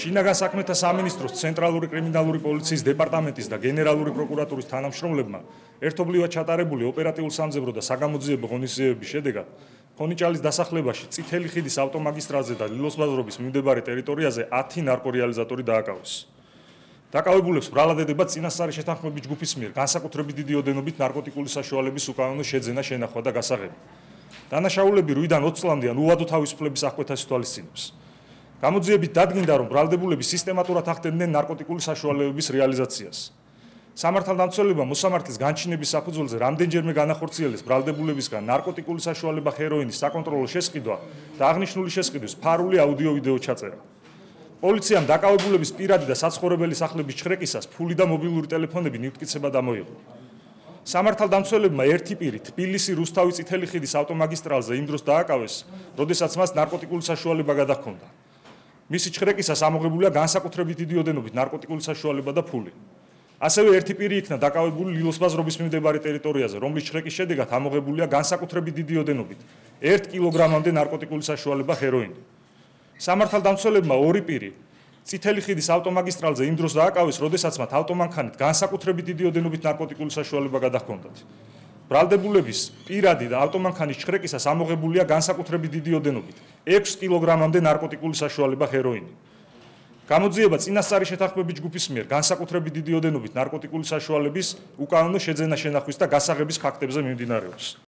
შინაგან საქმეთა სამინისტროს, ცენტრალური კრიმინალური პოლიციის დეპარტამენტის და გენერალური პროკურატურის თანამშრომლებმა ერთობლივად ჩატარებული ოპერატიულ სამძებრო და საგამოძიებო ღონისძიების შედეგად ფონიჭალის დასახლებაში წითელი ხიდის ავტომაგისტრალზე და ლილოს ბაზრობის მიმდებარე ტერიტორიაზე 10 ნარკორეალიზატორი დააკავეს. დაკავებულებს ბრალადედება წინასწარი შეთანხმების ჯგუფის მიერ განსაკუთრებით დიდი ოდენობით ნარკოტიკული საშუალების უკანონო შეძენა, შენახვა და გასაღები. დანაშაულები რუიდან 20 წლამდე ან უვადო თავისუფლების აღკვეთას თვალისწინებს. გამოძიებით დადგინდა, რომ ბრალდებულები სისტემატურად ახდენდნენ ნარკოტიკული საშუალებების რეალიზაციას. სამართალდამცველებმა მოსამართლის განჩინების საფუძველზე რამდენჯერმე განახორციელეს ბრალდებულებისგან ნარკოტიკული საშუალება ჰეროინის საკონტროლო შესყიდვა და აღნიშნული შესყიდვის ფარული აუდიო-ვიდეო ჩაწერა. პოლიციამ დაკავებულების პირადი და საცხოვრებელი სახლების ჩხრეკისას ფული და მობილური ტელეფონები ნიუტკიცება დამოიღო. სამართალდამცველებმა ერთი პირი თბილისი რუსთავი წითელი ხიდის ავტომაგისტრალზე იმ დროს დააკავეს, როდესაც მას ნარკოტიკული საშუალება გადაჰქონდათ. მისი ჩხრეკისას ამოღებულია განსაკუთრებით დიდი ოდენობით ნარკოტიკული საშუალება და ფული. ასევე ერთი პირი იქნა დაკავებული ლილოს ბაზრობის მიმდებარე ტერიტორიაზე, რომლის ჩხრეკის შედეგად ამოღებულია განსაკუთრებით დიდი ოდენობით 1 კილოგრამამდე ნარკოტიკული საშუალება ჰეროინი. სამართალდამცველებმა ორი პირი წითელი ხიდის ავტომაგისტრალზე იმ დროს დააკავეს, როდესაც მათ ავტომანქანით განსაკუთრებით დიდი ოდენობით ნარკოტიკული საშუალება გადაჰქონდათ. ბრალდებულების პირადი და ავტომანქანის ჩხრეკისას ამოღებულია განსაკუთრებით დიდი ოდენობით 1.5 6 კილოგრამამდე ნარკოტიკული საშუალება ჰეროინი. გამოძიება წინასწარი შეთანხმების ჯგუფის მიერ განსაკუთრებით დიდი ოდენობით ნარკოტიკული საშუალების უკანონო შეძენა შენახვის და გასაღების ფაქტებზე მიმდინარეობს.